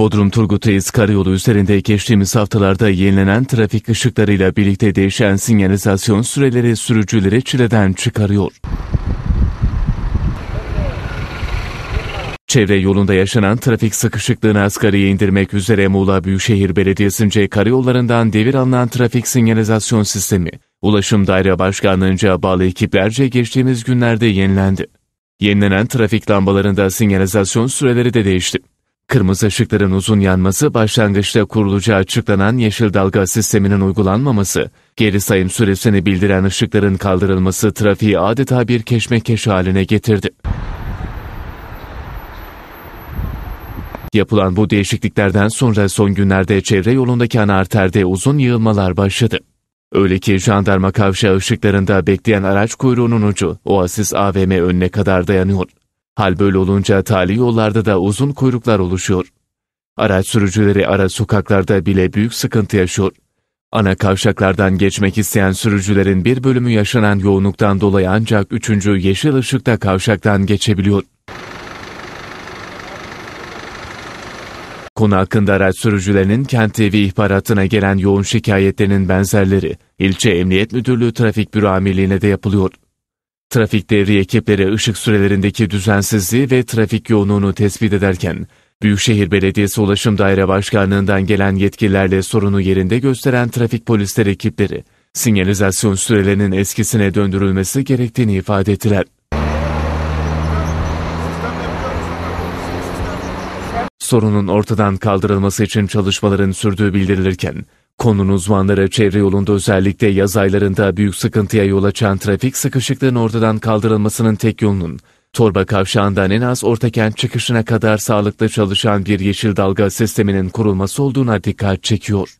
Bodrum Turgut Karayolu üzerinde geçtiğimiz haftalarda yenilenen trafik ışıklarıyla birlikte değişen sinyalizasyon süreleri sürücüleri çileden çıkarıyor. Çevre yolunda yaşanan trafik sıkışıklığını asgariye indirmek üzere Muğla Büyükşehir Belediyesi'nce karayollarından devir alınan trafik sinyalizasyon sistemi, Ulaşım Daire Başkanlığı'nca bağlı ekiplerce geçtiğimiz günlerde yenilendi. Yenilenen trafik lambalarında sinyalizasyon süreleri de değişti kırmızı ışıkların uzun yanması başlangıçta kurulacağı açıklanan yeşil dalga sisteminin uygulanmaması, geri sayım süresini bildiren ışıkların kaldırılması trafiği adeta bir keşmekeş haline getirdi. Yapılan bu değişikliklerden sonra son günlerde çevre yolundaki ana arterde uzun yığılmalar başladı. Öyle ki jandarma kavşağı ışıklarında bekleyen araç kuyruğunun ucu Oasis AVM önüne kadar dayanıyor. Hal böyle olunca tali yollarda da uzun kuyruklar oluşuyor. Araç sürücüleri ara sokaklarda bile büyük sıkıntı yaşıyor. Ana kavşaklardan geçmek isteyen sürücülerin bir bölümü yaşanan yoğunluktan dolayı ancak üçüncü yeşil ışıkta kavşaktan geçebiliyor. Konu hakkında araç sürücülerinin Kent TV ihbaratına gelen yoğun şikayetlerinin benzerleri, ilçe Emniyet Müdürlüğü Trafik Büro Amirliği'ne de yapılıyor. Trafik devriye ekipleri ışık sürelerindeki düzensizliği ve trafik yoğunluğunu tespit ederken, Büyükşehir Belediyesi Ulaşım Daire Başkanlığı'ndan gelen yetkililerle sorunu yerinde gösteren trafik polisler ekipleri, sinyalizasyon sürelerinin eskisine döndürülmesi gerektiğini ifade ettiler. Sorunun ortadan kaldırılması için çalışmaların sürdüğü bildirilirken, Konunun uzmanları çevre yolunda özellikle yaz aylarında büyük sıkıntıya yol açan trafik sıkışıklığının ortadan kaldırılmasının tek yolunun, Torba kavşağından en az Ortakent çıkışına kadar sağlıklı çalışan bir yeşil dalga sisteminin kurulması olduğuna dikkat çekiyor.